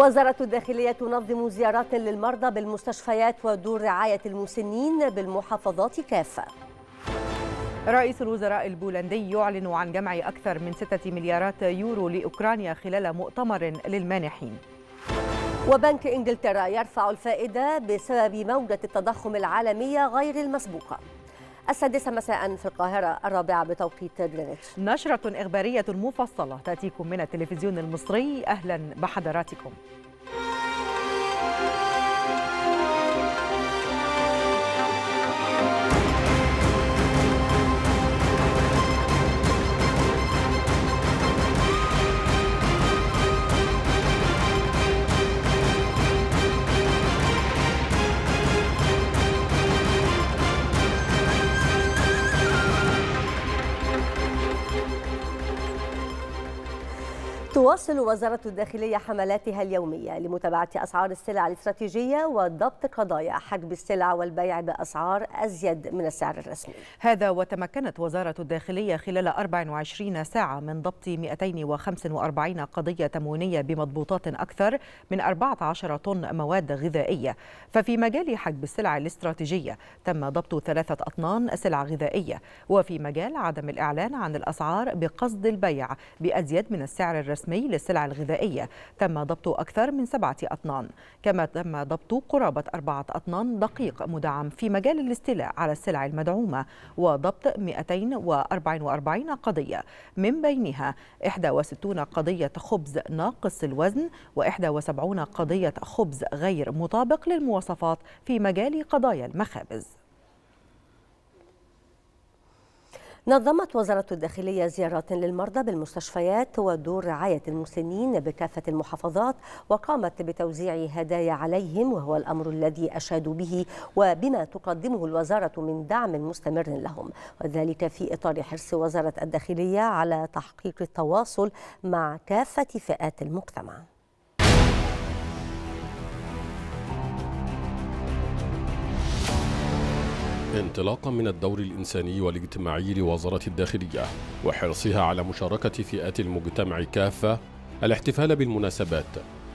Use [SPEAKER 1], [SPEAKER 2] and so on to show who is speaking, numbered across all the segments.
[SPEAKER 1] وزارة الداخلية تنظم زيارات للمرضى بالمستشفيات ودور رعاية المسنين بالمحافظات كافة رئيس الوزراء
[SPEAKER 2] البولندي يعلن عن جمع أكثر من 6 مليارات يورو لأوكرانيا خلال مؤتمر للمانحين
[SPEAKER 1] وبنك إنجلترا يرفع الفائدة بسبب موجة التضخم العالمية غير المسبوقة السادسة مساء في القاهرة الرابعة بتوقيت جرينتش
[SPEAKER 2] نشرة إخبارية مفصلة تأتيكم من التلفزيون المصري أهلا بحضراتكم
[SPEAKER 1] تواصل وزارة الداخلية حملاتها اليومية لمتابعة أسعار السلع الاستراتيجية وضبط قضايا حجب السلع والبيع بأسعار أزيد من السعر الرسمي
[SPEAKER 2] هذا وتمكنت وزارة الداخلية خلال 24 ساعة من ضبط 245 قضية تموينية بمضبوطات أكثر من 14 طن مواد غذائية ففي مجال حجب السلع الاستراتيجية تم ضبط ثلاثة أطنان سلع غذائية وفي مجال عدم الإعلان عن الأسعار بقصد البيع بأزيد من السعر الرسمي العالمي للسلع الغذائية تم ضبط أكثر من سبعة أطنان كما تم ضبط قرابة أربعة أطنان دقيق مدعم في مجال الاستيلاء على السلع المدعومة وضبط 244 قضية من بينها 61 قضية خبز ناقص الوزن و71 قضية خبز غير مطابق للمواصفات في مجال
[SPEAKER 1] قضايا المخابز نظمت وزارة الداخلية زيارات للمرضى بالمستشفيات ودور رعاية المسنين بكافة المحافظات وقامت بتوزيع هدايا عليهم وهو الأمر الذي أشادوا به وبما تقدمه الوزارة من دعم مستمر لهم وذلك في إطار حرص وزارة الداخلية على تحقيق التواصل مع كافة فئات المجتمع
[SPEAKER 3] انطلاقا من الدور الإنساني والاجتماعي لوزارة الداخلية وحرصها على مشاركة فئات المجتمع كافة الاحتفال بالمناسبات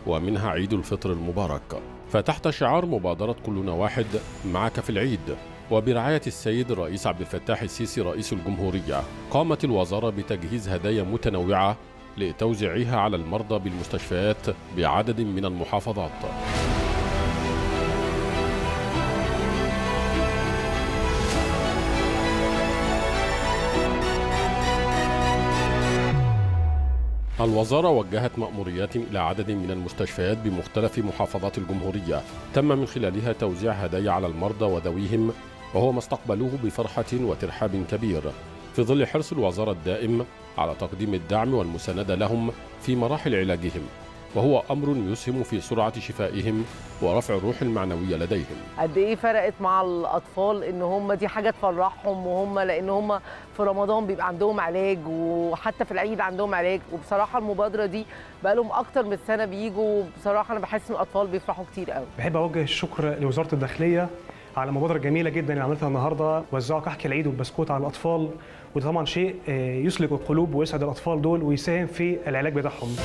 [SPEAKER 3] ومنها عيد الفطر المبارك فتحت شعار مبادرة كلنا واحد معك في العيد وبرعاية السيد الرئيس عبد الفتاح السيسي رئيس الجمهورية قامت الوزارة بتجهيز هدايا متنوعة لتوزيعها على المرضى بالمستشفيات بعدد من المحافظات الوزارة وجهت مأموريات إلى عدد من المستشفيات بمختلف محافظات الجمهورية تم من خلالها توزيع هدايا على المرضى وذويهم وهو ما استقبلوه بفرحة وترحاب كبير في ظل حرص الوزارة الدائم على تقديم الدعم والمساندة لهم في مراحل علاجهم وهو أمر يسهم في سرعة شفائهم ورفع الروح المعنوية لديهم
[SPEAKER 4] قد إيه فرقت مع الأطفال إن هم دي حاجة تفرحهم وهم لأن هم في رمضان بيبقى عندهم علاج وحتى في العيد عندهم علاج وبصراحة المبادرة دي بقى لهم أكتر من سنة بيجوا بصراحة أنا بحس إن الأطفال بيفرحوا كتير قوي
[SPEAKER 5] بحب أوجه الشكر لوزارة الداخلية على مبادره جميله جدا اللي عملتها النهارده وزعوا كحك العيد والبسكوت على الاطفال وده طبعا شيء آه، يسلك القلوب ويسعد الاطفال دول ويساهم في العلاج بتاعهم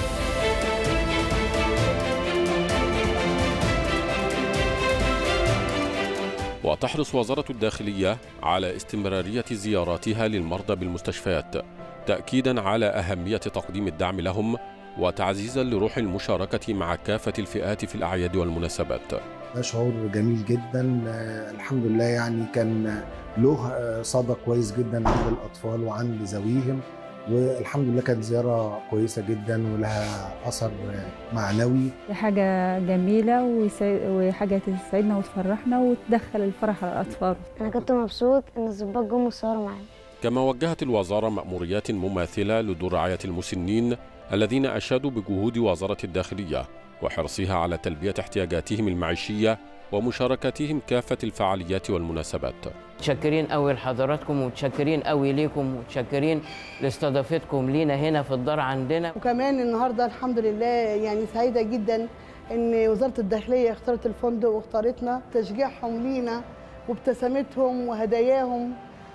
[SPEAKER 3] وتحرص وزارة الداخلية على استمرارية زياراتها للمرضى بالمستشفيات تأكيدا على أهمية تقديم الدعم لهم وتعزيزا لروح المشاركة مع كافة الفئات في الأعياد والمناسبات
[SPEAKER 6] ده شعور جميل جدا الحمد لله يعني كان له صدى كويس جدا عند الأطفال وعند ذويهم والحمد لله كانت زيارة كويسة جدا ولها أثر
[SPEAKER 3] معنوي
[SPEAKER 1] حاجة جميلة وحاجة تسعدنا وتفرحنا وتدخل الفرح على الأطفال أنا كنت مبسوط إن الظباط جم وصوروا معايا
[SPEAKER 3] كما وجهت الوزارة مأموريات مماثلة لدور رعاية المسنين الذين أشادوا بجهود وزارة الداخلية وحرصها على تلبية احتياجاتهم المعيشية ومشاركتهم كافة الفعاليات والمناسبات
[SPEAKER 2] متشكرين قوي لحضراتكم ومتشكرين قوي ليكم ومتشكرين لاستضافتكم لينا هنا في الدار عندنا وكمان النهارده الحمد لله يعني سعيده جدا ان وزاره الداخليه اختارت الفندق واختارتنا تشجيعهم لينا وابتسامتهم وهداياهم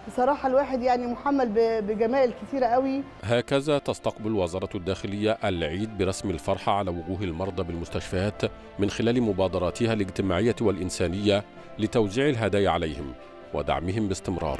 [SPEAKER 2] بصراحة الواحد يعني محمل بجمال
[SPEAKER 1] كثيرة قوي
[SPEAKER 3] هكذا تستقبل وزارة الداخلية العيد برسم الفرحة على وجوه المرضى بالمستشفيات من خلال مبادراتها الاجتماعية والإنسانية لتوزيع الهدايا عليهم ودعمهم باستمرار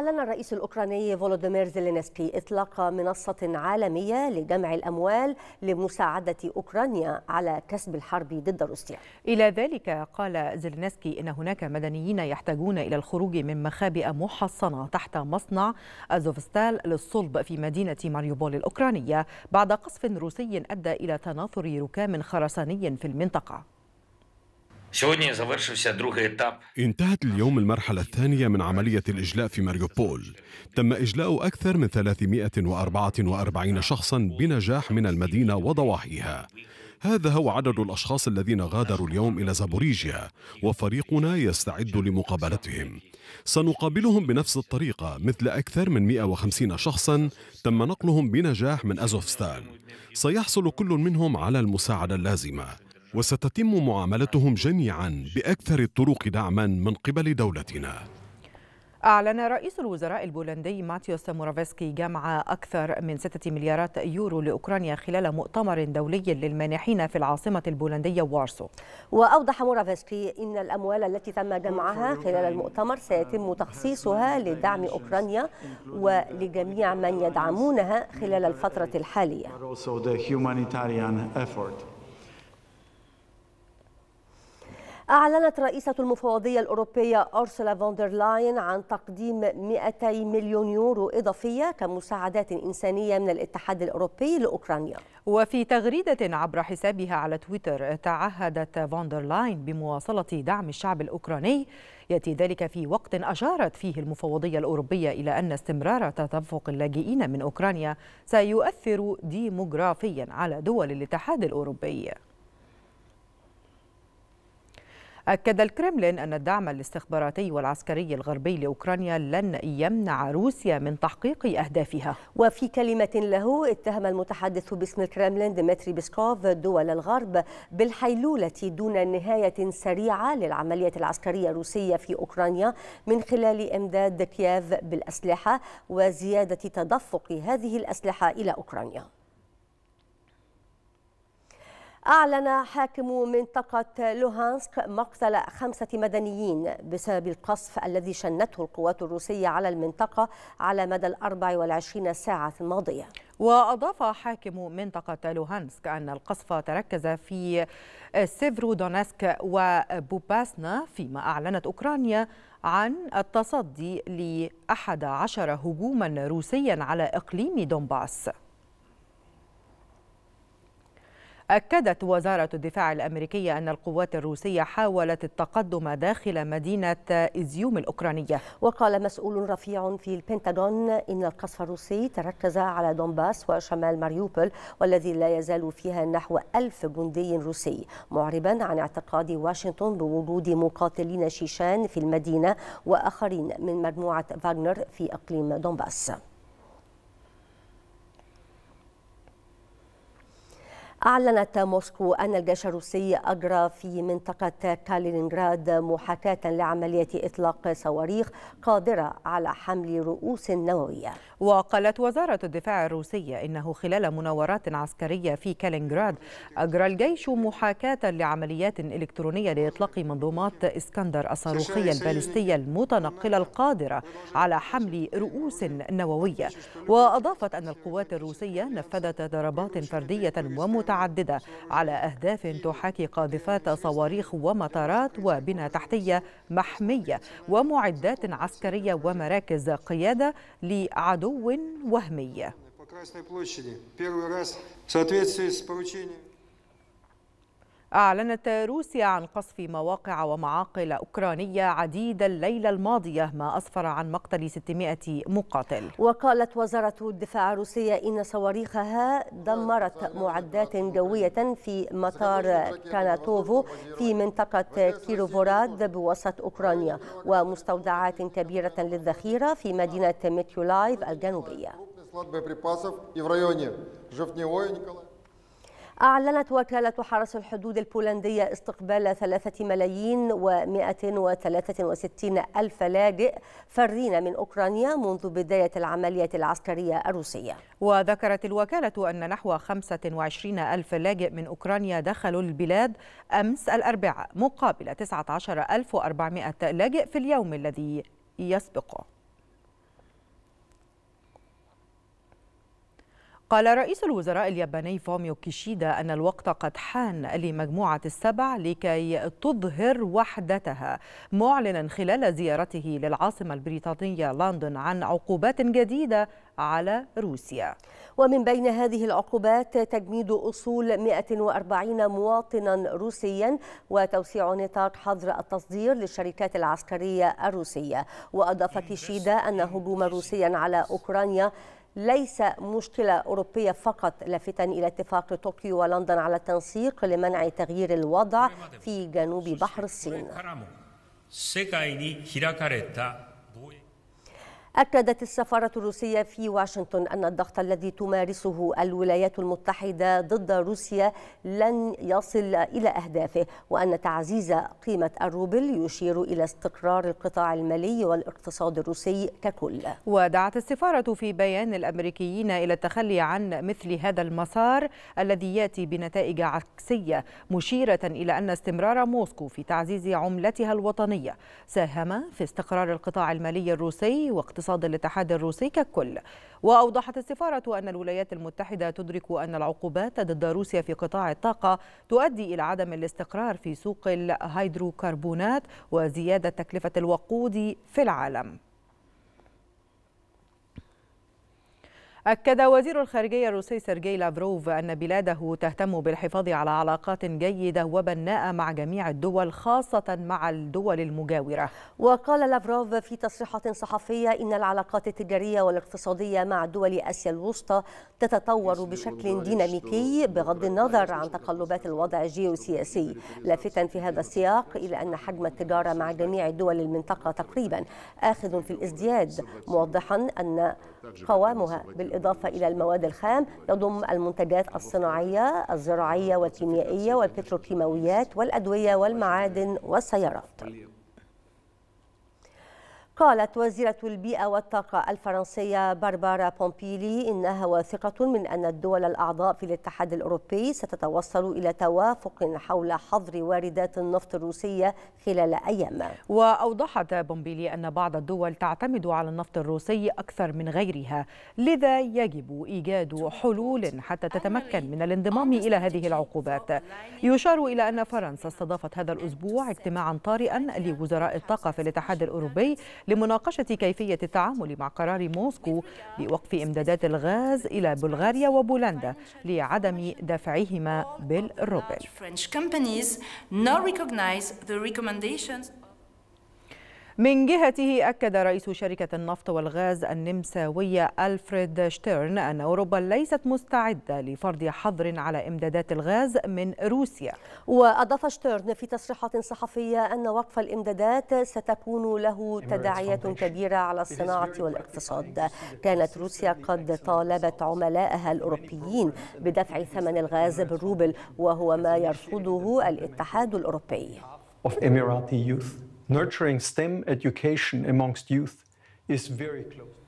[SPEAKER 1] أعلن الرئيس الأوكراني فولوديمير زيلينسكي إطلاق منصة عالمية لجمع الأموال لمساعدة أوكرانيا على كسب الحرب ضد روسيا إلى ذلك
[SPEAKER 2] قال زيلينسكي إن هناك مدنيين يحتاجون إلى الخروج من مخابئ محصنة تحت مصنع أزوفستال للصلب في مدينة ماريوبول الأوكرانية بعد قصف روسي أدى إلى تناثر ركام خرساني في المنطقة
[SPEAKER 3] انتهت اليوم المرحلة الثانية من عملية الإجلاء في ماريوبول تم إجلاء أكثر من 344 شخصا بنجاح من المدينة وضواحيها هذا هو عدد الأشخاص الذين غادروا اليوم إلى زابوريجيا وفريقنا يستعد لمقابلتهم سنقابلهم بنفس الطريقة مثل أكثر من 150 شخصا تم نقلهم بنجاح من أزوفستان سيحصل كل منهم على المساعدة اللازمة وستتم معاملتهم جميعا باكثر الطرق دعما من قبل دولتنا
[SPEAKER 2] أعلن رئيس الوزراء البولندي ماتيوس مورافسكي جمع أكثر من 6 مليارات يورو لأوكرانيا خلال مؤتمر دولي للمانحين في العاصمة البولندية وارسو
[SPEAKER 1] وأوضح مورافسكي إن الأموال التي تم جمعها خلال المؤتمر سيتم تخصيصها لدعم أوكرانيا ولجميع من يدعمونها خلال الفترة الحالية أعلنت رئيسة المفوضية الأوروبية أرسولا فوندرلاين عن تقديم 200 مليون يورو إضافية كمساعدات إنسانية من الاتحاد الأوروبي لأوكرانيا
[SPEAKER 2] وفي تغريدة عبر حسابها على تويتر تعهدت فوندرلاين بمواصلة دعم الشعب الأوكراني يأتي ذلك في وقت أشارت فيه المفوضية الأوروبية إلى أن استمرار تدفق اللاجئين من أوكرانيا سيؤثر ديموغرافيا على دول الاتحاد الأوروبي أكد الكرملين أن الدعم الاستخباراتي والعسكري الغربي لأوكرانيا لن يمنع
[SPEAKER 1] روسيا من تحقيق أهدافها وفي كلمة له اتهم المتحدث باسم الكرملين ديمتري بيسكوف دول الغرب بالحيلولة دون نهاية سريعة للعملية العسكرية الروسية في أوكرانيا من خلال إمداد كييف بالأسلحة وزيادة تدفق هذه الأسلحة إلى أوكرانيا أعلن حاكم منطقة لوهانسك مقتل خمسة مدنيين بسبب القصف الذي شنته القوات الروسية على المنطقة على مدى الأربع والعشرين ساعة الماضية
[SPEAKER 2] وأضاف حاكم منطقة لوهانسك أن القصف تركز في سيفرودونسك وبوباسنا فيما أعلنت أوكرانيا عن التصدي لأحد عشر هجوما روسيا على إقليم دونباس أكدت وزارة الدفاع الأمريكية أن القوات الروسية حاولت
[SPEAKER 1] التقدم داخل مدينة إزيوم الأوكرانية وقال مسؤول رفيع في البنتاغون إن القصف الروسي تركز على دونباس وشمال ماريوبل والذي لا يزال فيها نحو ألف جندي روسي معربا عن اعتقاد واشنطن بوجود مقاتلين شيشان في المدينة وآخرين من مجموعة فاغنر في إقليم دونباس أعلنت موسكو أن الجيش الروسي أجرى في منطقة كالينغراد محاكاة لعملية إطلاق صواريخ قادرة على حمل رؤوس نووية
[SPEAKER 2] وقالت وزارة الدفاع الروسية إنه خلال مناورات عسكرية في كالينغراد أجرى الجيش محاكاة لعمليات إلكترونية لإطلاق منظومات إسكندر الصاروخية البالستية المتنقلة القادرة على حمل رؤوس نووية وأضافت أن القوات الروسية نفذت ضربات فردية ومتنقلة متعددة على أهداف تحاكي قاذفات صواريخ ومطارات وبنى تحتية محمية ومعدات عسكرية ومراكز قيادة لعدو وهمي. أعلنت روسيا عن قصف مواقع ومعاقل أوكرانية عديدة الليلة الماضية ما أسفر عن مقتل 600 مقاتل
[SPEAKER 1] وقالت وزارة الدفاع الروسية إن صواريخها دمرت معدات جوية في مطار كاناتوفو في منطقة كيروفوراد بوسط أوكرانيا ومستودعات كبيرة للذخيرة في مدينة ميتيولايف الجنوبية أعلنت وكالة حرس الحدود البولندية استقبال ثلاثة ملايين وثلاثة وستين ألف لاجئ فرين من أوكرانيا منذ بداية العملية العسكرية الروسية
[SPEAKER 2] وذكرت الوكالة أن نحو وعشرين ألف لاجئ من أوكرانيا دخلوا البلاد أمس الأربعاء مقابل 19400 لاجئ في اليوم الذي يسبقه قال رئيس الوزراء الياباني فوميو كيشيدا أن الوقت قد حان لمجموعة السبع لكي تظهر وحدتها معلنا خلال زيارته للعاصمة البريطانية لندن عن
[SPEAKER 1] عقوبات جديدة على روسيا ومن بين هذه العقوبات تجميد أصول 140 مواطنا روسيا وتوسيع نطاق حظر التصدير للشركات العسكرية الروسية وأضاف كيشيدا أن هجوما روسيا على أوكرانيا ليس مشكلة أوروبية فقط لافتا إلى اتفاق طوكيو ولندن على التنسيق لمنع تغيير الوضع في جنوب بحر الصين أكدت السفارة الروسية في واشنطن أن الضغط الذي تمارسه الولايات المتحدة ضد روسيا لن يصل إلى أهدافه وأن تعزيز قيمة الروبل يشير إلى استقرار القطاع المالي والاقتصاد الروسي ككل
[SPEAKER 2] ودعت السفارة في بيان الأمريكيين إلى التخلي عن مثل هذا المسار الذي يأتي بنتائج عكسية مشيرة إلى أن استمرار موسكو في تعزيز عملتها الوطنية ساهم في استقرار القطاع المالي الروسي واقتصاد اقتصاد الاتحاد الروسي ككل وأوضحت السفارة أن الولايات المتحدة تدرك أن العقوبات ضد روسيا في قطاع الطاقة تؤدي إلى عدم الاستقرار في سوق الهيدروكربونات وزيادة تكلفة الوقود في العالم أكد وزير الخارجية الروسي سيرجي لافروف أن بلاده تهتم بالحفاظ على علاقات جيدة وبناءة مع جميع الدول خاصة
[SPEAKER 1] مع الدول المجاورة وقال لافروف في تصريحات صحفية إن العلاقات التجارية والاقتصادية مع دول آسيا الوسطى تتطور بشكل ديناميكي بغض النظر عن تقلبات الوضع الجيوسياسي لافتا في هذا السياق إلى أن حجم التجارة مع جميع دول المنطقة تقريبا آخذ في الازدياد موضحا أن قوامها بالإضافة إلى المواد الخام يضم المنتجات الصناعية الزراعية والكيميائية والبتروكيماويات والأدوية والمعادن والسيارات قالت وزيرة البيئة والطاقة الفرنسية باربارا بومبيلي إنها واثقة من أن الدول الأعضاء في الاتحاد الأوروبي ستتوصل إلى توافق حول حظر واردات النفط الروسية خلال أيام
[SPEAKER 2] وأوضحت بومبيلي أن بعض الدول تعتمد على النفط الروسي أكثر من غيرها لذا يجب إيجاد حلول حتى تتمكن من الانضمام إلى هذه العقوبات يشار إلى أن فرنسا استضافت هذا الأسبوع اجتماعا طارئا لوزراء الطاقة في الاتحاد الأوروبي لمناقشة كيفية التعامل مع قرار موسكو بوقف إمدادات الغاز إلى بلغاريا وبولندا لعدم دفعهما بالروبل. من جهته أكد رئيس شركة النفط والغاز النمساوية ألفريد شتيرن أن أوروبا ليست مستعدة لفرض حظر
[SPEAKER 1] على إمدادات الغاز من روسيا وأضاف شتيرن في تصريحات صحفية أن وقف الإمدادات ستكون له تداعيات كبيرة على الصناعة والاقتصاد كانت روسيا قد طالبت عملائها الأوروبيين بدفع ثمن الغاز بالروبل وهو ما يرفضه الاتحاد الأوروبي
[SPEAKER 3] of Emirati youth nurturing STEM education amongst youth is very close.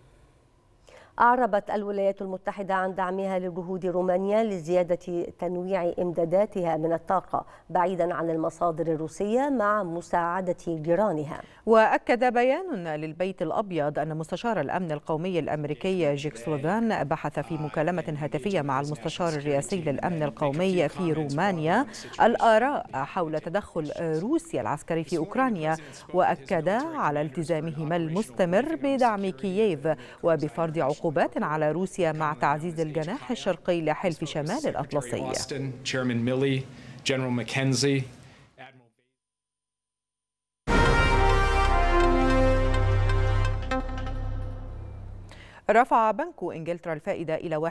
[SPEAKER 1] أعربت الولايات المتحدة عن دعمها لجهود رومانيا لزيادة تنويع إمداداتها من الطاقة بعيدا عن المصادر الروسية مع مساعدة جيرانها
[SPEAKER 2] وأكد بيان للبيت الأبيض أن مستشار الأمن القومي الأمريكي جيك سلوفان بحث في مكالمة هاتفية مع المستشار الرئاسي للأمن القومي في رومانيا الآراء حول تدخل روسيا العسكري في أوكرانيا وأكد على التزامهما المستمر بدعم كييف وبفرض عقوبات عقوبات على روسيا مع تعزيز الجناح الشرقي لحلف شمال الأطلسي. رفع بنك إنجلترا الفائدة إلى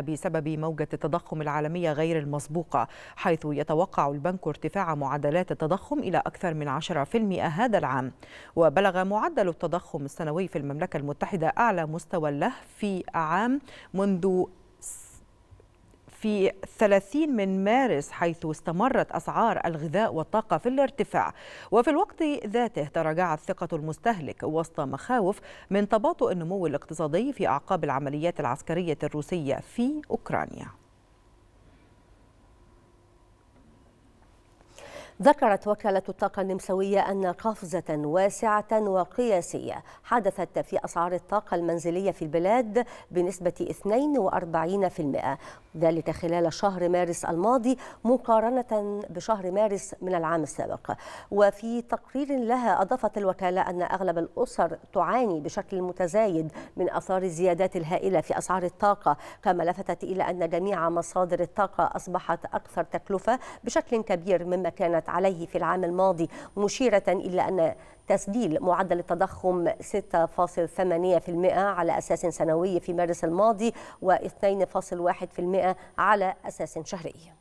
[SPEAKER 2] 1% بسبب موجة التضخم العالمية غير المسبوقة حيث يتوقع البنك ارتفاع معدلات التضخم إلى أكثر من 10% هذا العام وبلغ معدل التضخم السنوي في المملكة المتحدة أعلى مستوى له في عام منذ في 30 من مارس حيث استمرت أسعار الغذاء والطاقة في الارتفاع وفي الوقت ذاته تراجعت ثقة المستهلك وسط مخاوف من تباطؤ النمو الاقتصادي في أعقاب العمليات العسكرية الروسية في أوكرانيا
[SPEAKER 1] ذكرت وكالة الطاقة النمساوية أن قفزة واسعة وقياسية حدثت في أسعار الطاقة المنزلية في البلاد بنسبة 42% ذلك خلال شهر مارس الماضي مقارنة بشهر مارس من العام السابق وفي تقرير لها أضافت الوكالة أن أغلب الأسر تعاني بشكل متزايد من أثار الزيادات الهائلة في أسعار الطاقة كما لفتت إلى أن جميع مصادر الطاقة أصبحت أكثر تكلفة بشكل كبير مما كانت سيطرت عليه في العام الماضي مشيرة إلى أن تسجيل معدل التضخم 6.8% على أساس سنوي في مارس الماضي و2.1% على أساس شهري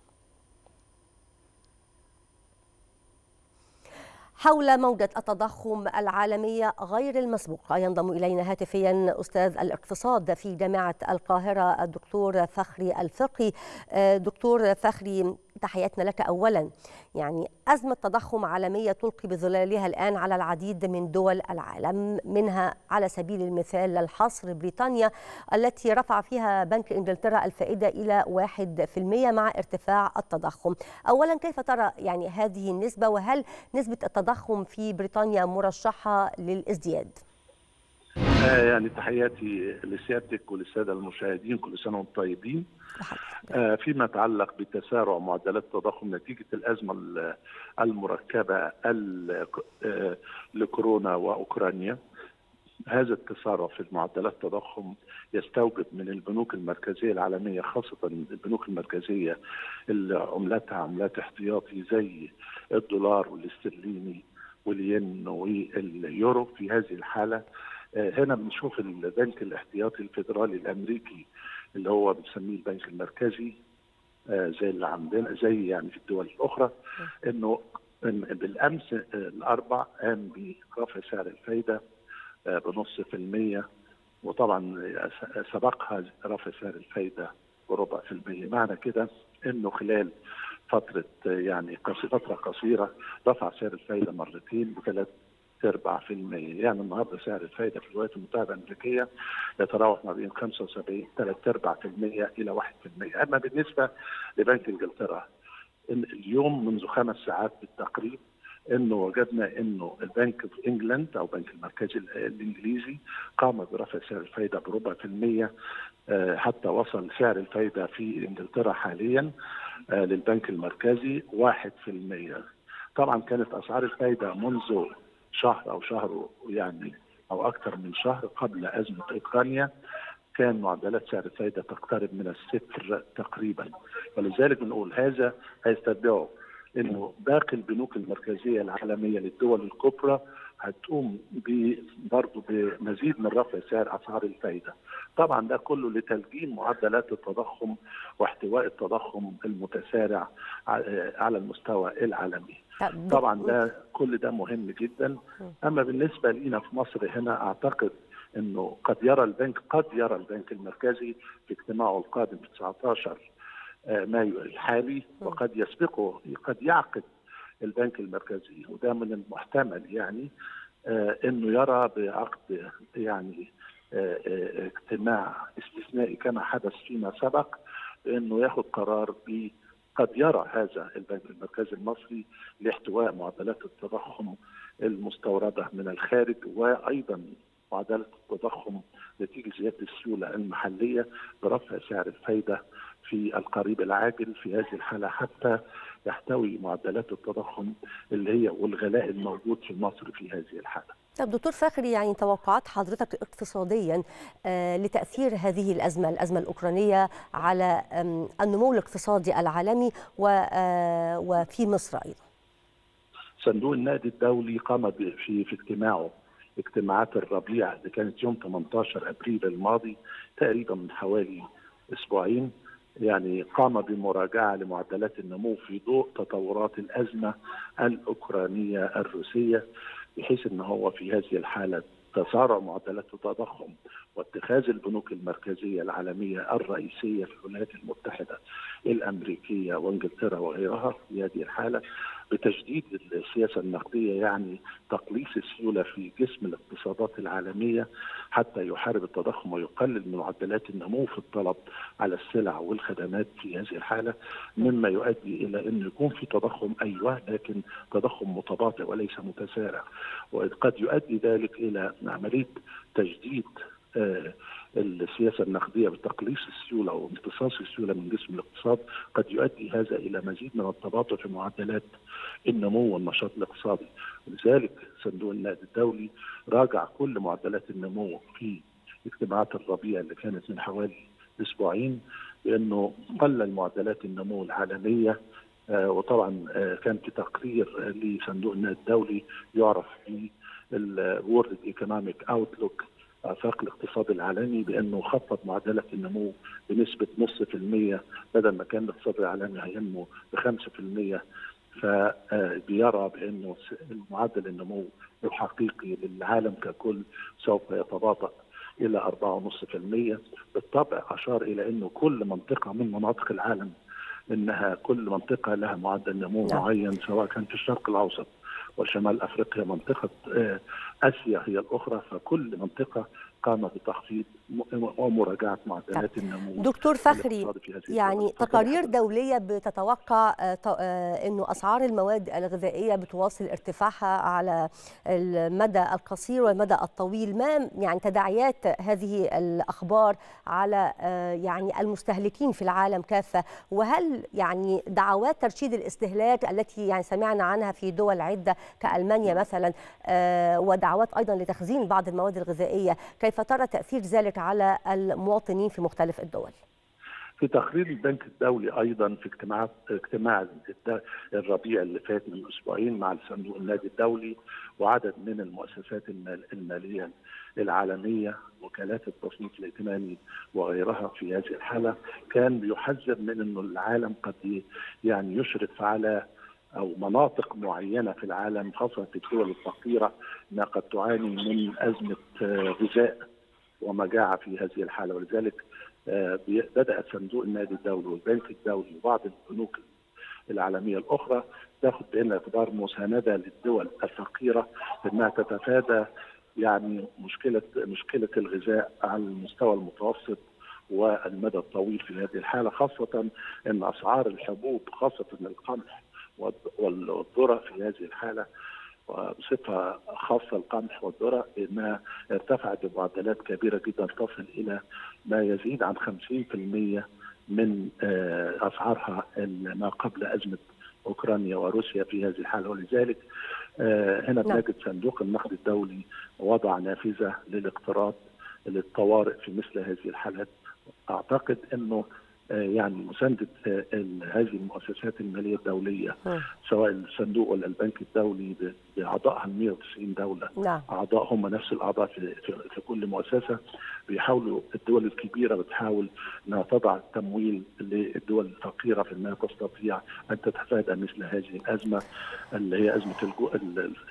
[SPEAKER 1] حول موجة التضخم العالمية غير المسبوقة ينضم إلينا هاتفيا أستاذ الاقتصاد في جامعة القاهرة الدكتور فخري الفقي آه، دكتور فخري تحياتنا لك أولا يعني أزمة تضخم عالمية تلقي بظلالها الآن على العديد من دول العالم منها على سبيل المثال الحصر بريطانيا التي رفع فيها بنك إنجلترا الفائدة إلى 1% مع ارتفاع التضخم أولا كيف ترى يعني هذه النسبة وهل نسبة التضخم في بريطانيا مرشحة للازدياد؟
[SPEAKER 6] آه، يعني تحياتي لسيادتك وللسادة المشاهدين كل سنة وانتم طيبين آه، فيما يتعلق بتسارع معدلات التضخم نتيجه الازمه المركبه آه، لكورونا واوكرانيا هذا التسارع في معدلات التضخم يستوجب من البنوك المركزية العالمية خاصة البنوك المركزية اللي عملاتها عملات احتياطي زي الدولار والاسترليني والين واليورو في هذه الحالة آه، هنا بنشوف البنك الاحتياطي الفيدرالي الامريكي اللي هو بنسميه البنك المركزي آه، زي اللي عندنا زي يعني في الدول الاخرى انه بالامس الاربع قام برفع سعر الفايده آه، بنص في المية وطبعا سبقها رفع سعر الفايدة بربع في المية معنى كده انه خلال فترة آه، يعني فترة قصيرة رفع سعر الفايدة مرتين بثلاث يعني النهارده سعر الفائده في الولايات المتحده الامريكيه يتراوح ما بين 75 3 4% الى 1% اما بالنسبه لبنك انجلترا اليوم منذ خمس ساعات بالتقريب انه وجدنا انه البنك في انجلاند او بنك المركزي الانجليزي قام برفع سعر الفائده بربع في الميه آه، حتى وصل سعر الفائده في انجلترا حاليا آه، للبنك المركزي واحد في الميه طبعا كانت اسعار الفائده منذ شهر او شهر يعني او اكثر من شهر قبل ازمه اوكرانيا كان معدلات سعر الفائده تقترب من الصفر تقريبا ولذلك بنقول هذا هيستدعوا انه باقي البنوك المركزيه العالميه للدول الكبرى هتقوم برضه بمزيد من رفع سعر اسعار الفائده. طبعا ده كله لتلجيم معدلات التضخم واحتواء التضخم المتسارع على المستوى العالمي. طبعا ده كل ده مهم جدا اما بالنسبه لينا في مصر هنا اعتقد انه قد يرى البنك قد يرى البنك المركزي في اجتماعه القادم في 19 آه، مايو الحالي وقد يسبقه قد يعقد البنك المركزي وده من المحتمل يعني آه، انه يرى بعقد يعني آه، آه، اجتماع استثنائي كما حدث فيما سبق انه ياخد قرار ب قد يرى هذا البنك المركزي المصري لاحتواء معدلات التضخم المستورده من الخارج وايضا معدلات التضخم نتيجه زياده السيوله المحليه برفع سعر الفائده في القريب العاجل في هذه الحاله حتى يحتوي معدلات التضخم اللي هي والغلاء الموجود في مصر في هذه الحاله.
[SPEAKER 1] طب دكتور فخري يعني توقعات حضرتك اقتصاديا آه، لتاثير هذه الازمه الازمه الاوكرانيه على النمو الاقتصادي العالمي آه، وفي مصر ايضا.
[SPEAKER 6] صندوق النقد الدولي قام في في اجتماعه اجتماعات الربيع اللي كانت يوم 18 ابريل الماضي تقريبا من حوالي اسبوعين يعني قام بمراجعه لمعدلات النمو في ضوء تطورات الازمه الاوكرانيه الروسيه بحيث ان هو في هذه الحاله تسارع معدلات التضخم واتخاذ البنوك المركزية العالمية الرئيسية في الولايات المتحدة الأمريكية وإنجلترا وغيرها في هذه الحالة بتجديد السياسة النقدية يعني تقليص السيولة في جسم الاقتصادات العالمية حتى يحارب التضخم ويقلل من معدلات النمو في الطلب على السلع والخدمات في هذه الحالة مما يؤدي إلى أن يكون في تضخم أيوة لكن تضخم متباطئ وليس متسارع وقد يؤدي ذلك إلى عملية تجديد السياسه النقديه بتقليص السيوله او امتصاص السيوله من جسم الاقتصاد قد يؤدي هذا الى مزيد من التباطؤ في معدلات النمو والنشاط الاقتصادي لذلك صندوق النقد الدولي راجع كل معدلات النمو في اجتماعات الربيع اللي كانت من حوالي اسبوعين بانه قل معدلات النمو العالميه آه، وطبعا آه، كان في تقرير لصندوق النقد الدولي يعرف ب الورد ايكونوميك اوتلوك آفاق الاقتصاد العالمي بأنه خفض معدلات النمو بنسبة نص في المية بدل ما كان الاقتصاد العالمي هينمو بخمسة في المية فبيرى بأنه معدل النمو الحقيقي للعالم ككل سوف يتباطأ إلى 4.5% بالطبع أشار إلى أنه كل منطقة من مناطق العالم انها كل منطقه لها معدل نمو نعم. معين سواء كان في الشرق الاوسط وشمال افريقيا منطقه آه، اسيا هي الاخرى فكل منطقه قام بتخفيض ومراجعه معدلات النمو دكتور فخري
[SPEAKER 1] يعني تقارير دوليه بتتوقع آه، آه، انه اسعار المواد الغذائيه بتواصل ارتفاعها على المدى القصير والمدى الطويل ما يعني تداعيات هذه الاخبار على آه، يعني المستهلكين في العالم كافه وهل يعني دعوات ترشيد الاستهلاك التي يعني سمعنا عنها في دول عده كالمانيا مثلا ودعوات ايضا لتخزين بعض المواد الغذائيه كيف ترى تاثير ذلك على المواطنين في مختلف الدول
[SPEAKER 6] في تقرير البنك الدولي ايضا في اجتماع اجتماع الربيع اللي فات من اسبوعين مع الصندوق النادي الدولي وعدد من المؤسسات الماليه العالميه وكالات التصنيف الائتماني وغيرها في هذه الحاله كان بيحذر من انه العالم قد يعني يشرف على او مناطق معينه في العالم خاصه في الدول الفقيره انها قد تعاني من ازمه آه، غذاء ومجاعه في هذه الحاله ولذلك آه، بدا صندوق النادي الدولي والبنك الدولي وبعض البنوك العالميه الاخرى تاخذ بعين الاعتبار مسانده للدول الفقيره انها تتفادى يعني مشكله مشكله الغذاء على المستوى المتوسط والمدى الطويل في هذه الحاله خاصه ان اسعار الحبوب خاصه القمح والذره في هذه الحاله وبصفه خاصه القمح والذره بأنها ارتفعت بمعدلات كبيره جدا تصل الى ما يزيد عن 50% من آه، اسعارها ما قبل ازمه اوكرانيا وروسيا في هذه الحاله ولذلك آه، هنا بنجد نعم. صندوق النقد الدولي وضع نافذه للاقتراض للطوارئ في مثل هذه الحالات اعتقد انه آه، يعني مسانده آه، هذه المؤسسات الماليه الدوليه آه. سواء الصندوق ولا البنك الدولي باعضائها 190 دوله نعم. اعضاء هم نفس الاعضاء في, في كل مؤسسه بيحاولوا الدول الكبيره بتحاول انها تضع التمويل للدول الفقيره في انها تستطيع ان تتفادى مثل هذه الازمه اللي هي ازمه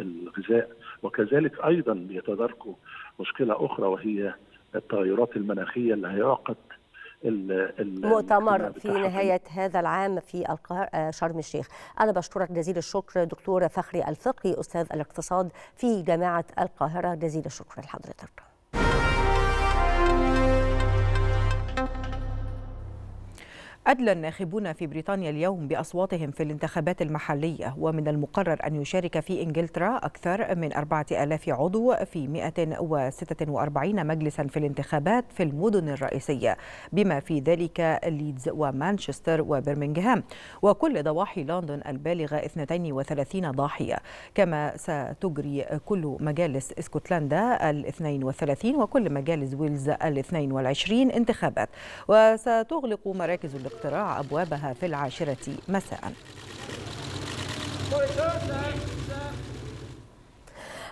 [SPEAKER 6] الغذاء وكذلك ايضا بيتداركوا مشكله اخرى وهي التغيرات المناخيه اللي هيعقد المؤتمر في نهاية
[SPEAKER 1] هذا العام في آه، شرم الشيخ أنا بشكرك جزيل الشكر دكتور فخري الفقي أستاذ الاقتصاد في جامعة القاهرة جزيل الشكر لحضرتك أدلى الناخبون في
[SPEAKER 2] بريطانيا اليوم بأصواتهم في الانتخابات المحلية ومن المقرر أن يشارك في إنجلترا أكثر من 4000 عضو في 146 مجلسا في الانتخابات في المدن الرئيسية بما في ذلك ليدز ومانشستر وبرمنغهام وكل ضواحي لندن البالغة 32 ضاحية كما ستجري كل مجالس اسكتلندا ال 32 وكل مجالس ويلز ال 22 انتخابات وستغلق مراكز باقتراع أبوابها في العاشرة
[SPEAKER 1] مساءً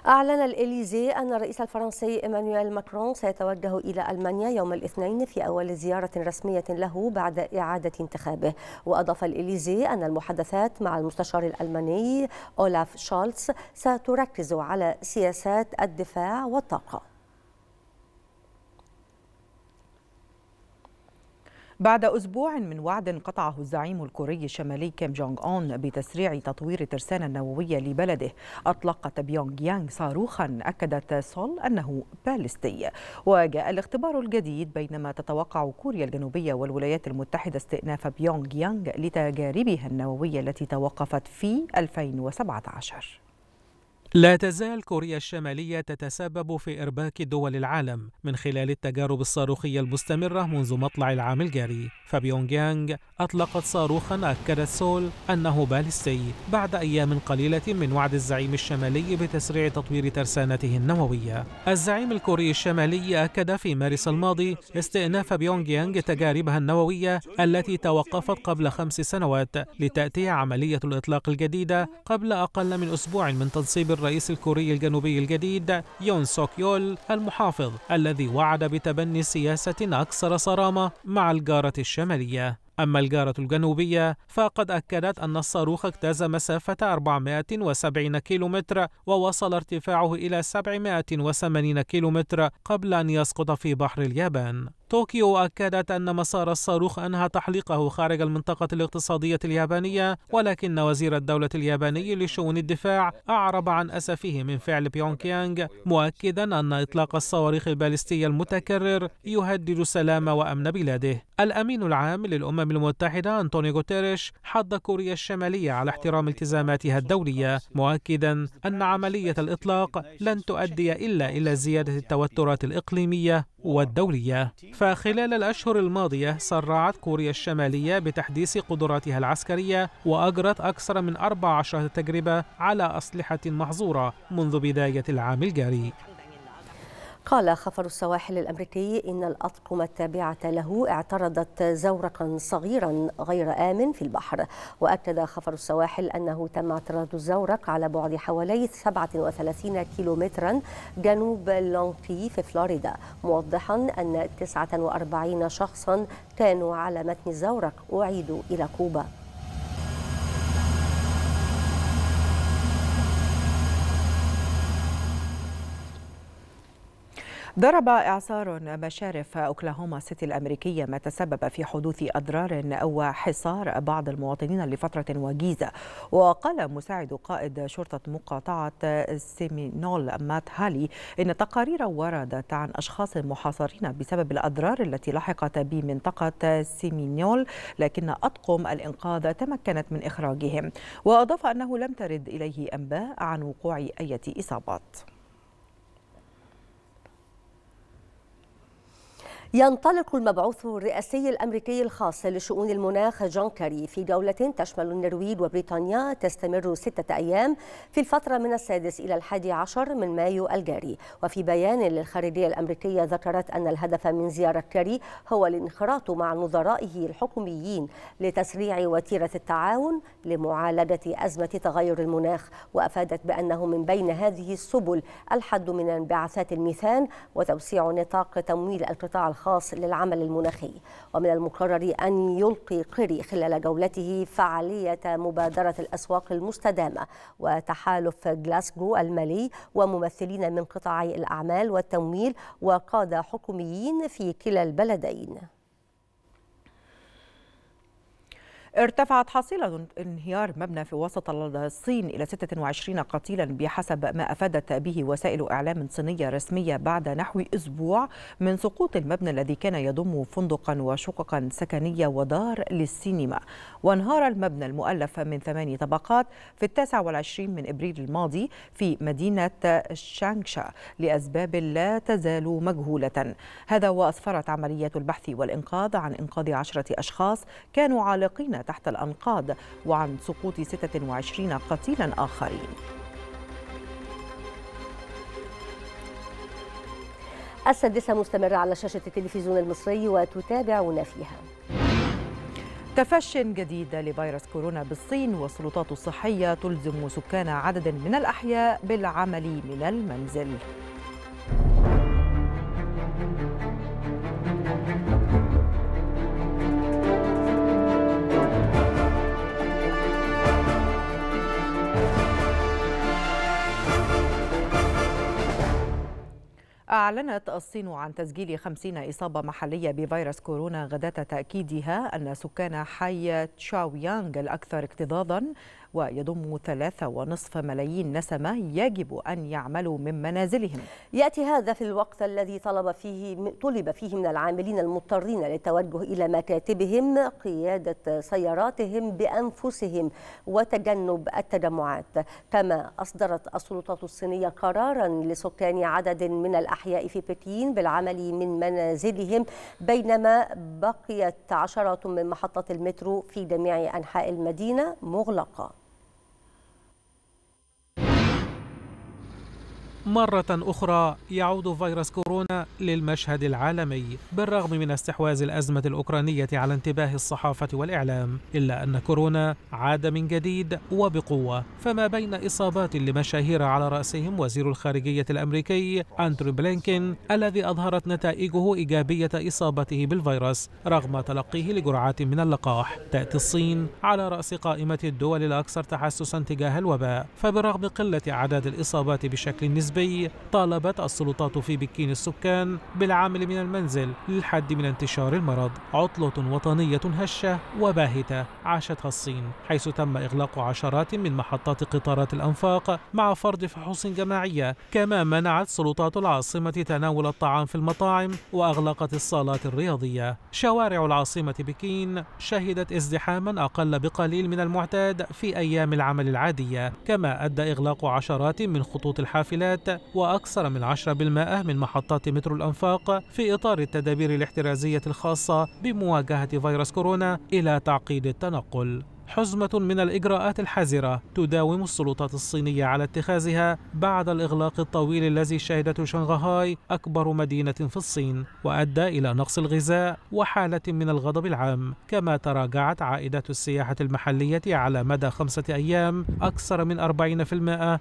[SPEAKER 1] أعلن الإليزي أن الرئيس الفرنسي إيمانويل ماكرون سيتوجه إلى ألمانيا يوم الاثنين في أول زيارة رسمية له بعد إعادة انتخابه وأضاف الإليزي أن المحادثات مع المستشار الألماني أولاف شالتز ستركز على سياسات الدفاع والطاقة
[SPEAKER 2] بعد أسبوع من وعد قطعه الزعيم الكوري الشمالي كيم جونغ أون بتسريع تطوير الترسانة النووية لبلده أطلقت بيونغ يانغ صاروخا أكدت سول أنه باليستي وجاء الاختبار الجديد بينما تتوقع كوريا الجنوبية والولايات المتحدة استئناف بيونغ يانغ لتجاربها النووية التي توقفت في 2017
[SPEAKER 5] لا تزال كوريا الشمالية تتسبب في إرباك دول العالم من خلال التجارب الصاروخية المستمرة منذ مطلع العام الجاري فبيونغ يانغ أطلقت صاروخا أكدت سول أنه باليستي بعد أيام قليلة من وعد الزعيم الشمالي بتسريع تطوير ترسانته النووية الزعيم الكوري الشمالي أكد في مارس الماضي استئناف بيونغ يانغ تجاربها النووية التي توقفت قبل خمس سنوات لتأتي عملية الإطلاق الجديدة قبل أقل من أسبوع من تنصيب الرئيس الكوري الجنوبي الجديد يون سوك يول المحافظ الذي وعد بتبني سياسة أكثر صرامة مع الجارة الشمالية أما الجارة الجنوبية فقد أكدت أن الصاروخ اجتاز مسافة 470 كيلومتر ووصل ارتفاعه إلى 780 كيلومتر قبل أن يسقط في بحر اليابان طوكيو أكدت أن مسار الصاروخ أنهى تحليقه خارج المنطقة الاقتصادية اليابانية ولكن وزير الدولة الياباني لشؤون الدفاع أعرب عن أسفه من فعل بيونكيانغ مؤكدا أن إطلاق الصواريخ البالستية المتكرر يهدد السلام وأمن بلاده الأمين العام للأمم المتحدة أنطوني غوتيريش حض كوريا الشمالية على احترام التزاماتها الدولية مؤكدا أن عملية الإطلاق لن تؤدي إلا إلى زيادة التوترات الإقليمية والدولية فخلال الأشهر الماضية سرعت كوريا الشمالية بتحديث قدراتها العسكرية وأجرت أكثر من 14 تجربة على أسلحة محظورة منذ بداية العام الجاري
[SPEAKER 1] قال خفر السواحل الأمريكي إن الأطقم التابعة له اعترضت زورقا صغيرا غير آمن في البحر وأكد خفر السواحل أنه تم اعتراض الزورق على بعد حوالي 37 كيلومترا جنوب لونكي في فلوريدا موضحا أن 49 شخصا كانوا على متن الزورق أعيدوا إلى كوبا
[SPEAKER 2] ضرب إعصار مشارف أوكلاهوما سيتي الأمريكية ما تسبب في حدوث أضرار أو حصار بعض المواطنين لفترة وجيزة وقال مساعد قائد شرطة مقاطعة سيمينول مات هالي إن تقارير وردت عن أشخاص محاصرين بسبب الأضرار التي لحقت بمنطقة سيمينول لكن أطقم الإنقاذ تمكنت من إخراجهم وأضاف أنه لم ترد إليه أنباء عن وقوع أي إصابات
[SPEAKER 1] ينطلق المبعوث الرئاسي الأمريكي الخاص لشؤون المناخ جون كاري في جوله تشمل النرويج وبريطانيا تستمر ستة أيام في الفترة من السادس إلى الحادي عشر من مايو الجاري وفي بيان للخارجية الأمريكية ذكرت أن الهدف من زيارة كاري هو الانخراط مع نظرائه الحكوميين لتسريع وتيرة التعاون لمعالجة أزمة تغير المناخ وأفادت بأنه من بين هذه السبل الحد من انبعاثات الميثان وتوسيع نطاق تمويل القطاع الخاص للعمل المناخي ومن المقرر أن يلقي قري خلال جولته فعالية مبادرة الأسواق المستدامة وتحالف جلاسكو المالي وممثلين من قطاعي الأعمال والتمويل وقادة حكوميين في كلا البلدين ارتفعت
[SPEAKER 2] حصيلة انهيار مبنى في وسط الصين إلى 26 قتيلا بحسب ما أفادت به وسائل إعلام صينية رسمية بعد نحو أسبوع من سقوط المبنى الذي كان يضم فندقا وشققا سكنية ودار للسينما وانهار المبنى المؤلف من ثماني طبقات في التاسع والعشرين من إبريل الماضي في مدينة شانكشا لأسباب لا تزال مجهولة هذا وأسفرت عملية البحث والإنقاذ عن إنقاذ عشرة أشخاص كانوا عالقين تحت الأنقاض وعن سقوط 26 قتيلا آخرين
[SPEAKER 1] السادسة مستمرة على شاشة التلفزيون المصري وتتابعون فيها
[SPEAKER 2] تفش جديد لفيروس كورونا بالصين والسلطات الصحية تلزم سكان عدد من الأحياء بالعمل من المنزل أعلنت الصين عن تسجيل 50 إصابة محلية بفيروس كورونا غداة تأكيدها أن سكان حي تشاويانغ الأكثر اكتظاظا ويضم 3.5 ملايين نسمة يجب
[SPEAKER 1] أن يعملوا من منازلهم يأتي هذا في الوقت الذي طلب فيه طلب فيه من العاملين المضطرين للتوجه إلى مكاتبهم قيادة سياراتهم بأنفسهم وتجنب التجمعات كما أصدرت السلطات الصينية قرارا لسكان عدد من الأحياء في بكين بالعمل من منازلهم بينما بقيت عشرات من محطات المترو في جميع أنحاء المدينة مغلقة
[SPEAKER 5] مرة أخرى يعود فيروس كورونا للمشهد العالمي بالرغم من استحواذ الأزمة الأوكرانية على انتباه الصحافة والإعلام إلا أن كورونا عاد من جديد وبقوة فما بين إصابات لمشاهير على رأسهم وزير الخارجية الأمريكي أندرو بلينكين الذي أظهرت نتائجه إيجابية إصابته بالفيروس رغم تلقيه لجرعات من اللقاح تأتي الصين على رأس قائمة الدول الأكثر تحسسا تجاه الوباء فبرغم قلة أعداد الإصابات بشكل نسبي الطبي طالبت السلطات في بكين السكان بالعمل من المنزل للحد من انتشار المرض عطلة وطنية هشة وباهتة عاشتها الصين حيث تم إغلاق عشرات من محطات قطارات الأنفاق مع فرض فحوص جماعية كما منعت سلطات العاصمة تناول الطعام في المطاعم وأغلقت الصالات الرياضية شوارع العاصمة بكين شهدت ازدحاما أقل بقليل من المعتاد في أيام العمل العادية كما أدى إغلاق عشرات من خطوط الحافلات السيارات وأكثر من 10% من محطات مترو الأنفاق في إطار التدابير الاحترازية الخاصة بمواجهة فيروس كورونا إلى تعقيد التنقل حزمة من الإجراءات الحذرة تداوم السلطات الصينية على اتخاذها بعد الإغلاق الطويل الذي شهدته شنغهاي أكبر مدينة في الصين وأدى إلى نقص الغذاء وحالة من الغضب العام كما تراجعت عائدات السياحة المحلية على مدى خمسة أيام أكثر من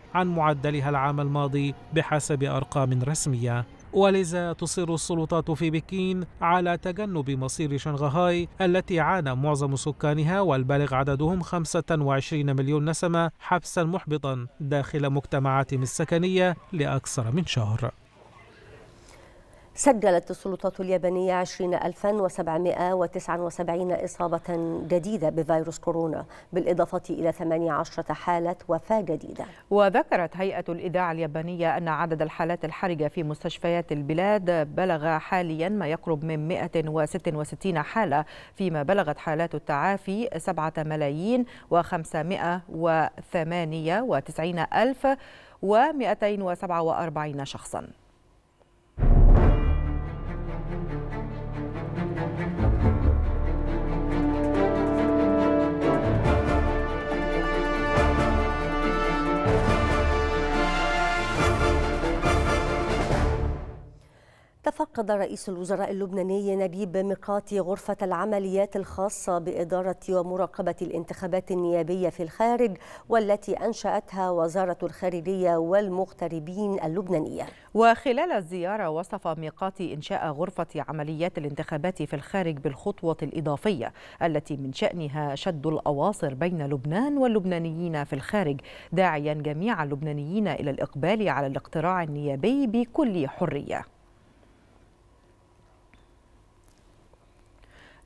[SPEAKER 5] 40% عن معدلها العام الماضي بحسب أرقام رسمية ولذا تصر السلطات في بكين على تجنب مصير شنغهاي التي عانى معظم سكانها والبالغ عددهم 25 مليون نسمة حبسا محبطا داخل مجتمعاتهم السكنية لأكثر من شهر
[SPEAKER 1] سجلت السلطات اليابانية 20779 إصابة جديدة بفيروس كورونا بالإضافة إلى 18 حالة وفاة جديدة
[SPEAKER 2] وذكرت هيئة الإذاعة اليابانية أن عدد الحالات الحرجة في مستشفيات البلاد بلغ حاليا ما يقرب من 166 حالة فيما بلغت حالات التعافي 7 ملايين و598 ألف و247 شخصاً
[SPEAKER 1] تفقد رئيس الوزراء اللبناني نبيب ميقاتي غرفة العمليات الخاصة بإدارة ومراقبة الانتخابات النيابية في الخارج والتي أنشأتها وزارة الخارجية والمغتربين اللبنانية
[SPEAKER 2] وخلال الزيارة وصف ميقاتي إنشاء غرفة عمليات الانتخابات في الخارج بالخطوة الإضافية التي من شأنها شد الأواصر بين لبنان واللبنانيين في الخارج داعيا جميع اللبنانيين إلى الإقبال على الاقتراع النيابي بكل حرية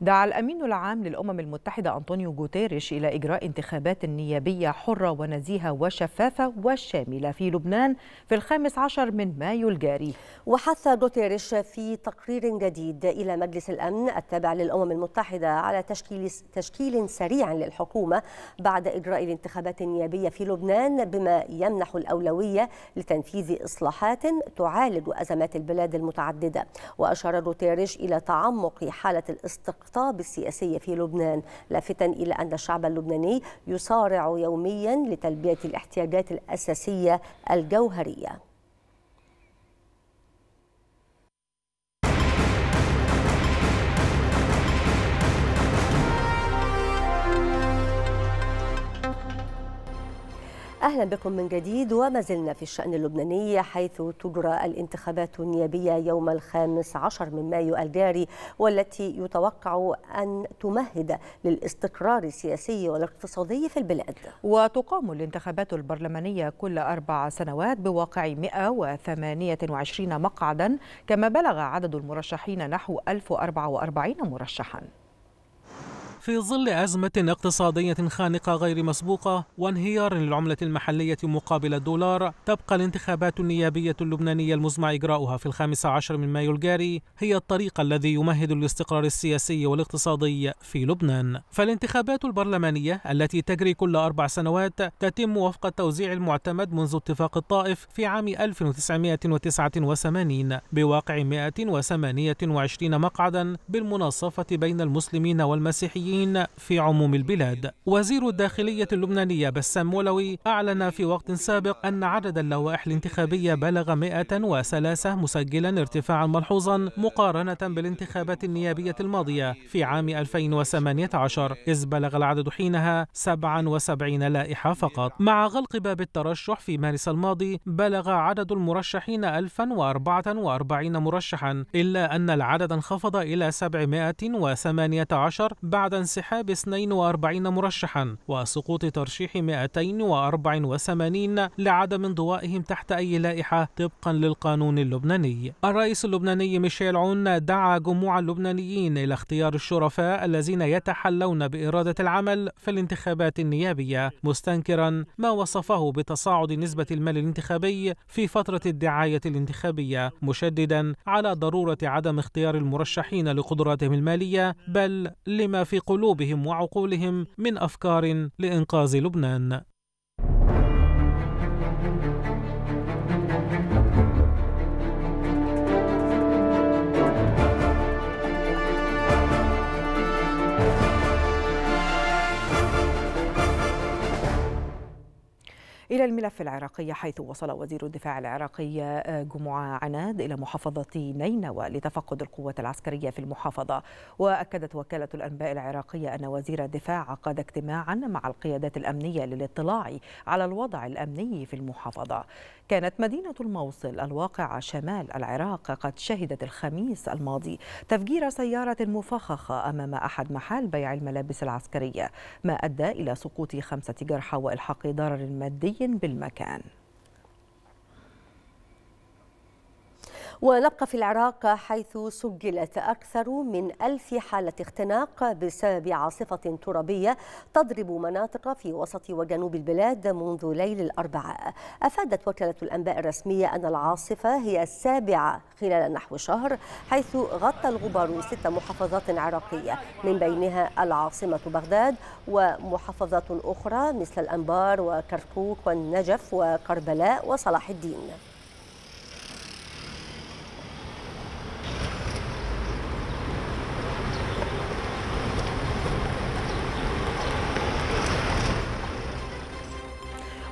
[SPEAKER 2] دعا الأمين العام للأمم المتحدة أنطونيو غوتيريش إلى إجراء انتخابات نيابية حرة ونزيهة وشفافة وشاملة في لبنان
[SPEAKER 1] في الخامس عشر من مايو الجاري وحث غوتيريش في تقرير جديد إلى مجلس الأمن التابع للأمم المتحدة على تشكيل, تشكيل سريع للحكومة بعد إجراء الانتخابات النيابية في لبنان بما يمنح الأولوية لتنفيذ إصلاحات تعالج أزمات البلاد المتعددة وأشار غوتيريش إلى تعمق حالة الاستقطاب الأقطاب السياسية في لبنان لافتا إلى أن الشعب اللبناني يصارع يوميا لتلبية الاحتياجات الأساسية الجوهرية أهلا بكم من جديد وما زلنا في الشأن اللبناني حيث تجرى الانتخابات النيابية يوم الخامس عشر من مايو الجاري والتي يتوقع أن تمهد للاستقرار السياسي والاقتصادي في البلاد
[SPEAKER 2] وتقام الانتخابات البرلمانية كل أربع سنوات بواقع 128 مقعدا كما بلغ عدد المرشحين نحو 1044 مرشحا
[SPEAKER 5] في ظل أزمة اقتصادية خانقة غير مسبوقة وانهيار للعملة المحلية مقابل الدولار تبقى الانتخابات النيابية اللبنانية المزمع إجراؤها في الخامس عشر من مايو الجاري هي الطريق الذي يمهد الاستقرار السياسي والاقتصادي في لبنان فالانتخابات البرلمانية التي تجري كل أربع سنوات تتم وفق التوزيع المعتمد منذ اتفاق الطائف في عام 1989 بواقع 128 مقعدا بالمناصفة بين المسلمين والمسيحيين اللبنانيين في عموم البلاد وزير الداخلية اللبنانية بسام مولوي أعلن في وقت سابق أن عدد اللوائح الانتخابية بلغ 103 مسجلا ارتفاعا ملحوظا مقارنة بالانتخابات النيابية الماضية في عام 2018 إذ بلغ العدد حينها 77 لائحة فقط مع غلق باب الترشح في مارس الماضي بلغ عدد المرشحين 1044 مرشحا إلا أن العدد انخفض إلى 718 بعد انسحاب 42 مرشحا وسقوط ترشيح 284 لعدم انضوائهم تحت أي لائحة طبقا للقانون اللبناني الرئيس اللبناني ميشيل عون دعا جموع اللبنانيين إلى اختيار الشرفاء الذين يتحلون بإرادة العمل في الانتخابات النيابية مستنكرا ما وصفه بتصاعد نسبة المال الانتخابي في فترة الدعاية الانتخابية مشددا على ضرورة عدم اختيار المرشحين لقدراتهم المالية بل لما في قلوبهم وعقولهم من افكار لانقاذ لبنان
[SPEAKER 2] إلى الملف العراقي حيث وصل وزير الدفاع العراقي آه، جمعة عناد إلى محافظة نينوى لتفقد القوات العسكرية في المحافظة وأكدت وكالة الأنباء العراقية أن وزير الدفاع عقد اجتماعا مع القيادات الأمنية للاطلاع على الوضع الأمني في المحافظة كانت مدينة الموصل الواقعة شمال العراق قد شهدت الخميس الماضي تفجير سيارة مفخخة أمام أحد محال بيع الملابس العسكرية ما أدى إلى سقوط خمسة جرحى وإلحاق ضرر مادي بالمكان
[SPEAKER 1] ونبقى في العراق حيث سجلت أكثر من ألف حالة اختناق بسبب عاصفة ترابية تضرب مناطق في وسط وجنوب البلاد منذ ليل الأربعاء أفادت وكالة الأنباء الرسمية أن العاصفة هي السابعة خلال نحو شهر حيث غطى الغبار ست محافظات عراقية من بينها العاصمة بغداد ومحافظات أخرى مثل الأنبار وكركوك والنجف وكربلاء وصلاح الدين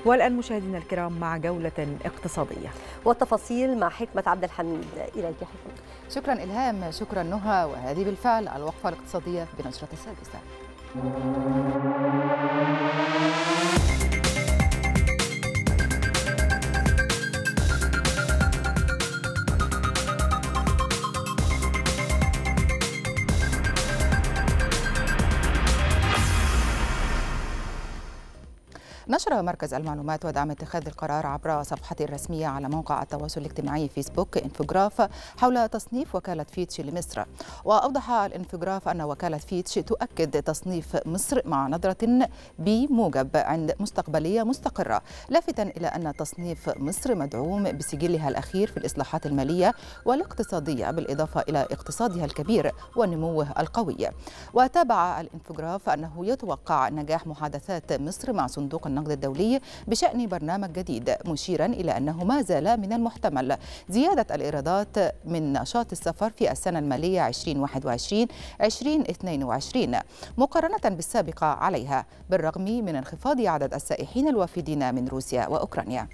[SPEAKER 2] والآن مشاهدينا الكرام مع جولة اقتصادية
[SPEAKER 1] والتفاصيل مع حكمة عبد الحميد إلى حكمة شكرا إلهام شكرا نهى
[SPEAKER 4] وهذه بالفعل الوقفة الاقتصادية بنشرة السادسة نشر مركز المعلومات ودعم اتخاذ القرار عبر صفحته الرسمية على موقع التواصل الاجتماعي فيسبوك انفوجراف حول تصنيف وكالة فيتش لمصر وأوضح الانفوجراف أن وكالة فيتش تؤكد تصنيف مصر مع نظرة بموجب عند مستقبلية مستقرة لافتا إلى أن تصنيف مصر مدعوم بسجلها الأخير في الإصلاحات المالية والاقتصادية بالإضافة إلى اقتصادها الكبير ونموه القوي وتابع الانفوجراف أنه يتوقع نجاح محادثات مصر مع صندوق النقد النقد الدولي بشأن برنامج جديد مشيرا إلى أنه ما زال من المحتمل زيادة الإيرادات من نشاط السفر في السنة المالية 2021-2022 مقارنة بالسابقة عليها بالرغم من انخفاض عدد السائحين الوافدين من روسيا وأوكرانيا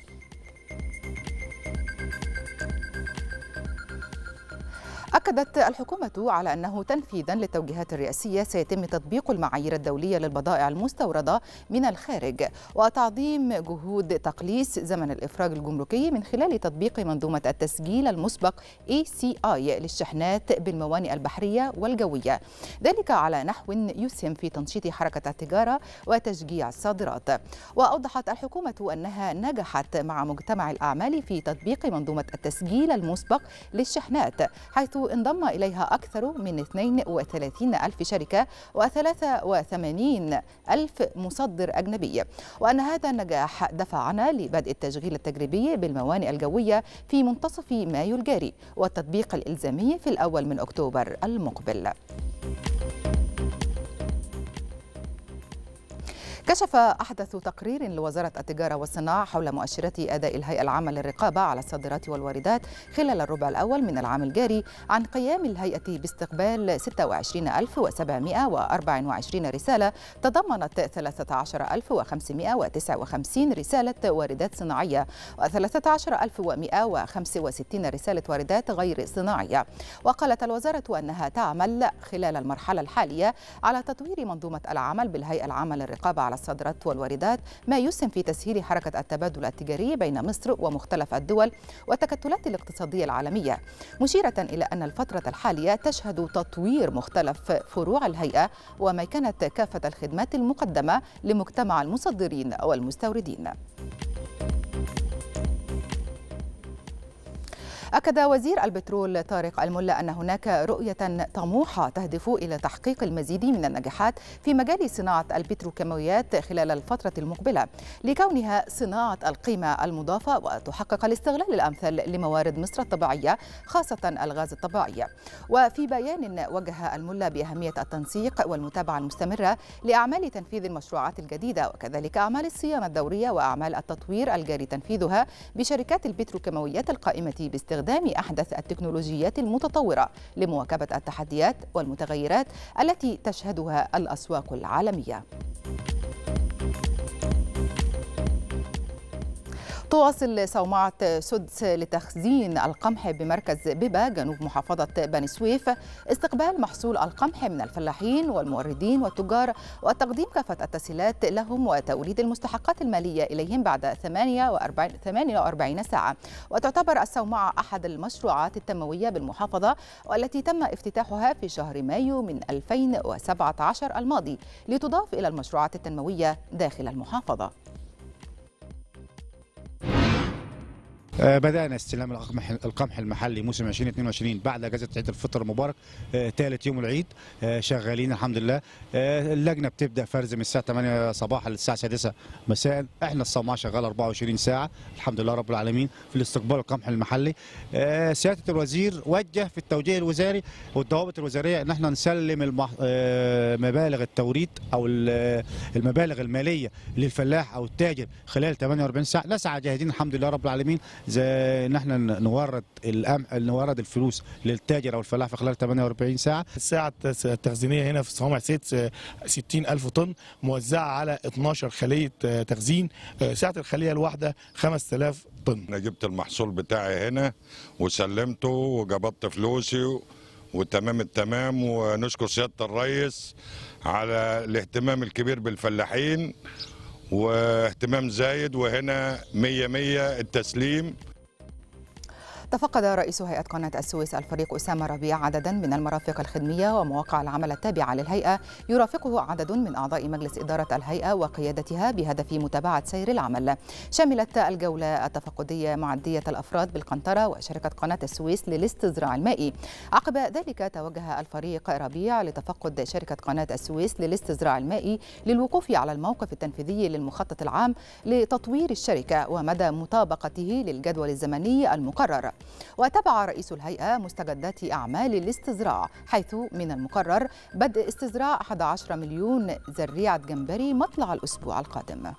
[SPEAKER 4] أكدت الحكومة على أنه تنفيذا للتوجيهات الرئاسية سيتم تطبيق المعايير الدولية للبضائع المستوردة من الخارج وتعظيم جهود تقليص زمن الإفراج الجمركي من خلال تطبيق منظومة التسجيل المسبق ACI للشحنات بالموانئ البحرية والجوية ذلك على نحو يسهم في تنشيط حركة التجارة وتشجيع الصادرات وأوضحت الحكومة أنها نجحت مع مجتمع الأعمال في تطبيق منظومة التسجيل المسبق للشحنات حيث انضم إليها أكثر من 32 ألف شركة و83 ألف مصدر أجنبي وأن هذا النجاح دفعنا لبدء التشغيل التجريبي بالموانئ الجوية في منتصف مايو الجاري والتطبيق الإلزامي في الأول من أكتوبر المقبل كشف أحدث تقرير لوزارة التجارة والصناعة حول مؤشرات أداء الهيئة العامة للرقابة على الصادرات والواردات خلال الربع الأول من العام الجاري عن قيام الهيئة باستقبال 26724 رسالة تضمنت 13559 رسالة واردات صناعية و13165 رسالة واردات غير صناعية وقالت الوزارة أنها تعمل خلال المرحلة الحالية على تطوير منظومة العمل بالهيئة العامة للرقابة على الصادرات والواردات ما يسهم في تسهيل حركة التبادل التجاري بين مصر ومختلف الدول والتكتلات الاقتصادية العالمية مشيرة إلى أن الفترة الحالية تشهد تطوير مختلف فروع الهيئة كانت كافة الخدمات المقدمة لمجتمع المصدرين والمستوردين أكد وزير البترول طارق الملا أن هناك رؤية طموحة تهدف إلى تحقيق المزيد من النجاحات في مجال صناعة البتروكيماويات خلال الفترة المقبلة لكونها صناعة القيمة المضافة وتحقق الاستغلال الأمثل لموارد مصر الطبيعية خاصة الغاز الطبيعي وفي بيان وجه الملا بأهمية التنسيق والمتابعة المستمرة لأعمال تنفيذ المشروعات الجديدة وكذلك أعمال الصيانة الدورية وأعمال التطوير الجاري تنفيذها بشركات البتروكيماويات القائمة باستخدام باستخدام أحدث التكنولوجيات المتطورة لمواكبة التحديات والمتغيرات التي تشهدها الأسواق العالمية. تواصل صومعة سدس لتخزين القمح بمركز بيبا جنوب محافظة بني سويف استقبال محصول القمح من الفلاحين والموردين والتجار وتقديم كافة التسهيلات لهم وتوليد المستحقات المالية إليهم بعد 48, 48 ساعة وتعتبر الصومعة أحد المشروعات التنموية بالمحافظة والتي تم افتتاحها في شهر مايو من 2017 الماضي لتضاف إلى المشروعات التنموية داخل المحافظة
[SPEAKER 1] آه، بدأنا استلام القمح المحلي موسم 2022 بعد اجازة عيد الفطر المبارك ثالث آه، يوم العيد آه، شغالين الحمد لله اللجنة بتبدأ فرز من الساعة 8 صباحا للساعة 6 مساء احنا الصومعة شغالة 24 ساعة الحمد لله رب العالمين في الاستقبال القمح المحلي سيادة الوزير وجه في التوجيه الوزاري والضوابط الوزارية ان احنا نسلم مبالغ التوريد او المبالغ المالية للفلاح او التاجر خلال 48 ساعة نسعى جاهدين الحمد لله رب العالمين زي ان احنا نورد نورد الفلوس للتاجر او الفلاح في خلال 48 ساعه
[SPEAKER 6] الساعه التخزينيه هنا في صوامع سيت 60000 آه، طن موزعه على 12 خليه آه، تخزين آه، سعه الخليه الواحده 5000 طن انا جبت المحصول بتاعي هنا وسلمته وجبطت فلوسي وتمام التمام ونشكر سياده الرئيس على الاهتمام الكبير بالفلاحين واهتمام زايد وهنا مية مية التسليم
[SPEAKER 4] تفقد رئيس هيئة قناة السويس الفريق أسامة ربيع عددا من المرافق الخدمية ومواقع العمل التابعة للهيئة يرافقه عدد من أعضاء مجلس إدارة الهيئة وقيادتها بهدف متابعة سير العمل شملت الجولة التفقدية معدية الأفراد بالقنطرة وشركة قناة السويس للاستزراع المائي عقب ذلك توجه الفريق ربيع لتفقد شركة قناة السويس للاستزراع المائي للوقوف على الموقف التنفيذي للمخطط العام لتطوير الشركة ومدى مطابقته للجدول الزمني المقرر وتابع رئيس الهيئة مستجدات أعمال الاستزراع حيث من المقرر بدء استزراع 11 مليون زريعة جمبري مطلع الأسبوع القادم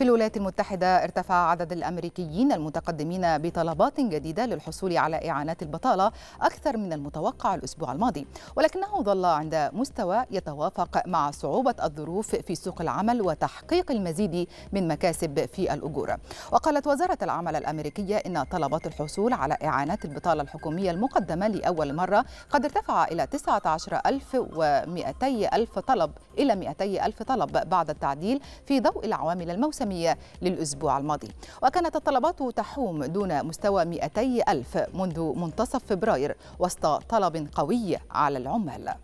[SPEAKER 4] في الولايات المتحدة ارتفع عدد الأمريكيين المتقدمين بطلبات جديدة للحصول على إعانات البطالة أكثر من المتوقع الأسبوع الماضي ولكنه ظل عند مستوى يتوافق مع صعوبة الظروف في سوق العمل وتحقيق المزيد من مكاسب في الأجور وقالت وزارة العمل الأمريكية إن طلبات الحصول على إعانات البطالة الحكومية المقدمة لأول مرة قد ارتفع إلى 19200 ألف طلب إلى 200 ألف طلب بعد التعديل في ضوء العوامل الموسمية العالمية للأسبوع الماضي وكانت الطلبات تحوم دون مستوى 200 ألف منذ منتصف فبراير وسط طلب قوي على العمال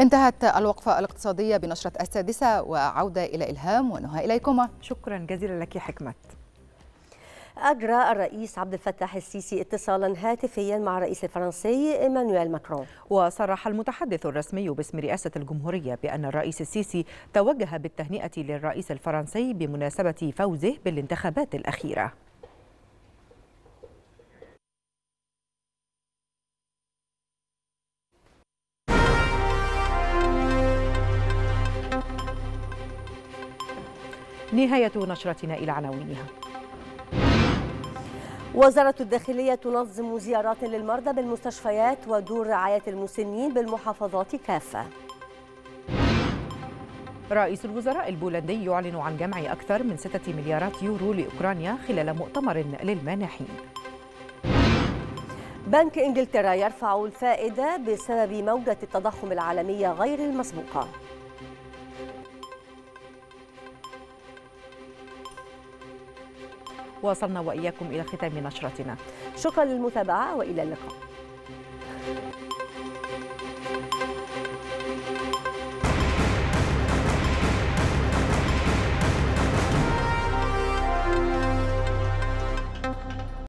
[SPEAKER 4] انتهت الوقفة الاقتصادية بنشرة السادسة وعودة إلى إلهام ونهى إليكما شكرا جزيلا لك حكمت
[SPEAKER 1] أجرى الرئيس عبد الفتاح السيسي اتصالا هاتفيا مع الرئيس الفرنسي إيمانويل ماكرون وصرح المتحدث الرسمي باسم رئاسة الجمهورية بأن
[SPEAKER 2] الرئيس السيسي توجه بالتهنئة للرئيس الفرنسي بمناسبة فوزه بالانتخابات الأخيرة
[SPEAKER 1] نهاية نشرتنا إلى عناوينها وزارة الداخلية تنظم زيارات للمرضى بالمستشفيات ودور رعاية المسنين بالمحافظات كافة
[SPEAKER 2] رئيس الوزراء البولندي يعلن عن جمع أكثر من 6 مليارات يورو لأوكرانيا خلال مؤتمر للمانحين
[SPEAKER 1] بنك إنجلترا يرفع الفائدة بسبب موجة التضخم العالمية غير المسبوقة
[SPEAKER 2] وصلنا وإياكم إلى ختام نشرتنا شكرا للمتابعة وإلى اللقاء